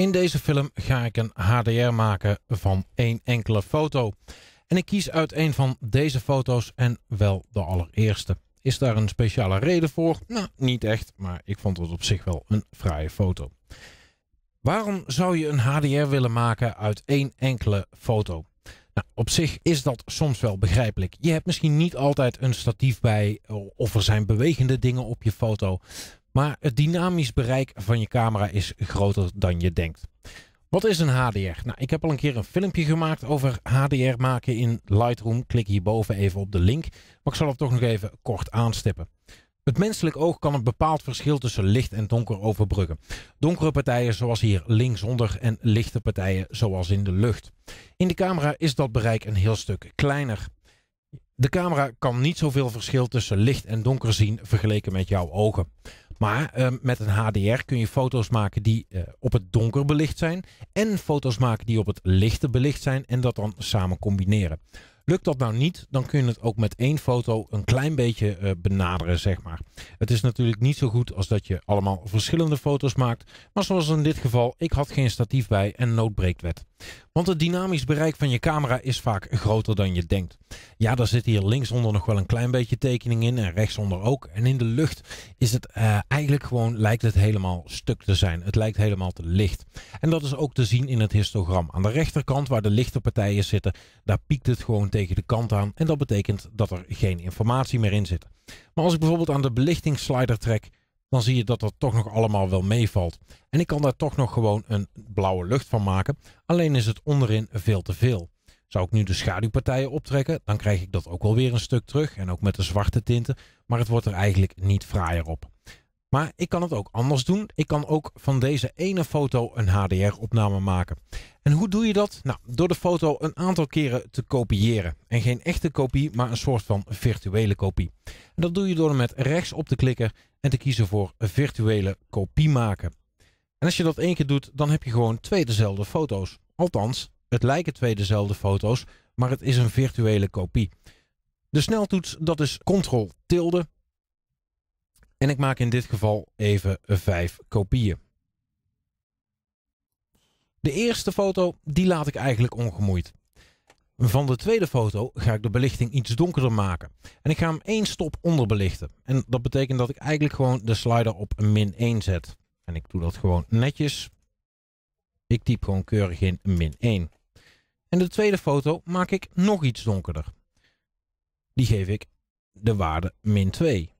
In deze film ga ik een HDR maken van één enkele foto. En ik kies uit een van deze foto's en wel de allereerste. Is daar een speciale reden voor? Nou, niet echt, maar ik vond het op zich wel een fraaie foto. Waarom zou je een HDR willen maken uit één enkele foto? Nou, op zich is dat soms wel begrijpelijk. Je hebt misschien niet altijd een statief bij eh, of er zijn bewegende dingen op je foto. Maar het dynamisch bereik van je camera is groter dan je denkt. Wat is een HDR? Nou, ik heb al een keer een filmpje gemaakt over HDR maken in Lightroom. Klik hierboven even op de link. Maar ik zal het toch nog even kort aanstippen. Het menselijk oog kan een bepaald verschil tussen licht en donker overbruggen. Donkere partijen zoals hier linksonder en lichte partijen zoals in de lucht. In de camera is dat bereik een heel stuk kleiner. De camera kan niet zoveel verschil tussen licht en donker zien vergeleken met jouw ogen. Maar ehm, met een HDR kun je foto's maken die eh, op het donker belicht zijn. En foto's maken die op het lichte belicht zijn. En dat dan samen combineren. Lukt dat nou niet, dan kun je het ook met één foto een klein beetje eh, benaderen, zeg maar. Het is natuurlijk niet zo goed als dat je allemaal verschillende foto's maakt. Maar zoals in dit geval, ik had geen statief bij en noodbreekt wet. Want het dynamisch bereik van je camera is vaak groter dan je denkt. Ja, daar zit hier linksonder nog wel een klein beetje tekening in en rechtsonder ook. En in de lucht is het eh, eigenlijk gewoon, lijkt het helemaal stuk te zijn. Het lijkt helemaal te licht. En dat is ook te zien in het histogram. Aan de rechterkant, waar de lichte partijen zitten, daar piekt het gewoon tegen de kant aan en dat betekent dat er geen informatie meer in zit. Maar als ik bijvoorbeeld aan de belichtingsslider trek, dan zie je dat dat toch nog allemaal wel meevalt. En ik kan daar toch nog gewoon een blauwe lucht van maken, alleen is het onderin veel te veel. Zou ik nu de schaduwpartijen optrekken, dan krijg ik dat ook wel weer een stuk terug en ook met de zwarte tinten, maar het wordt er eigenlijk niet fraaier op. Maar ik kan het ook anders doen. Ik kan ook van deze ene foto een HDR-opname maken. En hoe doe je dat? Nou, door de foto een aantal keren te kopiëren. En geen echte kopie, maar een soort van virtuele kopie. En dat doe je door met rechts op te klikken en te kiezen voor virtuele kopie maken. En als je dat één keer doet, dan heb je gewoon twee dezelfde foto's. Althans, het lijken twee dezelfde foto's, maar het is een virtuele kopie. De sneltoets, dat is Ctrl tilde en ik maak in dit geval even vijf kopieën. De eerste foto die laat ik eigenlijk ongemoeid. Van de tweede foto ga ik de belichting iets donkerder maken. En ik ga hem één stop onderbelichten. En dat betekent dat ik eigenlijk gewoon de slider op min 1 zet. En ik doe dat gewoon netjes. Ik typ gewoon keurig in min 1. En de tweede foto maak ik nog iets donkerder. Die geef ik de waarde min 2.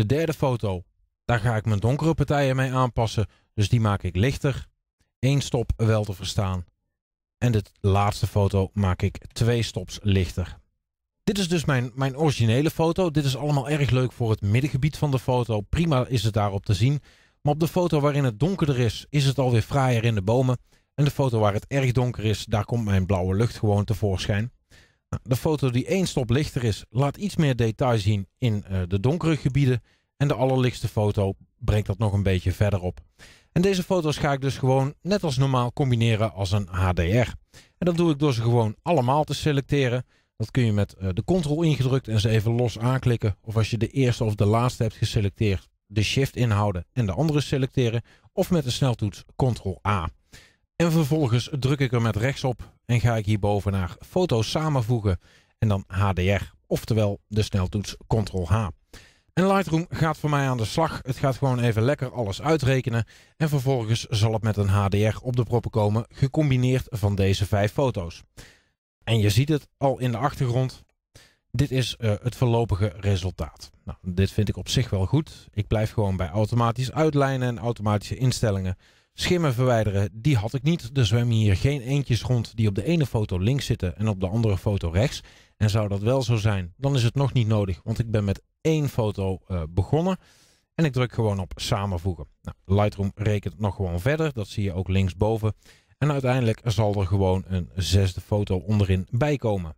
De derde foto, daar ga ik mijn donkere partijen mee aanpassen. Dus die maak ik lichter. Eén stop wel te verstaan. En de laatste foto maak ik twee stops lichter. Dit is dus mijn, mijn originele foto. Dit is allemaal erg leuk voor het middengebied van de foto. Prima is het daarop te zien. Maar op de foto waarin het donkerder is, is het alweer fraaier in de bomen. En de foto waar het erg donker is, daar komt mijn blauwe lucht gewoon tevoorschijn. De foto die één stop lichter is, laat iets meer detail zien in eh, de donkere gebieden. En de allerlichtste foto brengt dat nog een beetje verder op. En deze foto's ga ik dus gewoon net als normaal combineren als een HDR. En dat doe ik door ze gewoon allemaal te selecteren. Dat kun je met eh, de Ctrl ingedrukt en ze even los aanklikken. Of als je de eerste of de laatste hebt geselecteerd, de Shift inhouden en de andere selecteren. Of met de sneltoets Ctrl A. En vervolgens druk ik er met rechts op en ga ik hierboven naar foto's samenvoegen en dan HDR, oftewel de sneltoets Ctrl-H. En Lightroom gaat voor mij aan de slag. Het gaat gewoon even lekker alles uitrekenen. En vervolgens zal het met een HDR op de proppen komen, gecombineerd van deze vijf foto's. En je ziet het al in de achtergrond. Dit is eh, het voorlopige resultaat. Nou, dit vind ik op zich wel goed. Ik blijf gewoon bij automatisch uitlijnen en automatische instellingen. Schimmen verwijderen, die had ik niet. Er dus zwemmen hier geen eentjes rond die op de ene foto links zitten en op de andere foto rechts. En zou dat wel zo zijn, dan is het nog niet nodig, want ik ben met één foto eh, begonnen. En ik druk gewoon op samenvoegen. Nou, Lightroom rekent nog gewoon verder, dat zie je ook linksboven. En uiteindelijk zal er gewoon een zesde foto onderin bijkomen.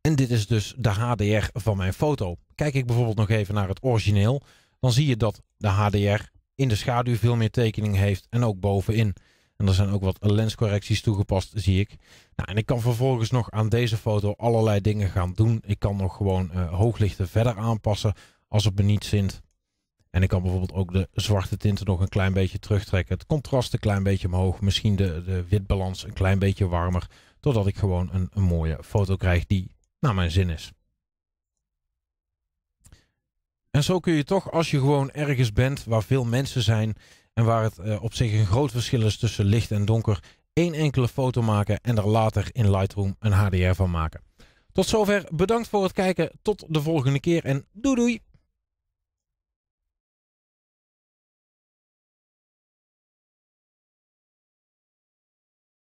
En dit is dus de HDR van mijn foto. Kijk ik bijvoorbeeld nog even naar het origineel, dan zie je dat de HDR in de schaduw veel meer tekening heeft en ook bovenin. En er zijn ook wat lenscorrecties toegepast, zie ik. Nou, en ik kan vervolgens nog aan deze foto allerlei dingen gaan doen. Ik kan nog gewoon eh, hooglichten verder aanpassen als het me niet zint. En ik kan bijvoorbeeld ook de zwarte tinten nog een klein beetje terugtrekken. Het contrast een klein beetje omhoog. Misschien de, de witbalans een klein beetje warmer. Totdat ik gewoon een mooie foto krijg die naar mijn zin is. En zo kun je toch, als je gewoon ergens bent waar veel mensen zijn en waar het eh, op zich een groot verschil is tussen licht en donker, één enkele foto maken en er later in Lightroom een HDR van maken. Tot zover, bedankt voor het kijken, tot de volgende keer en doei doei!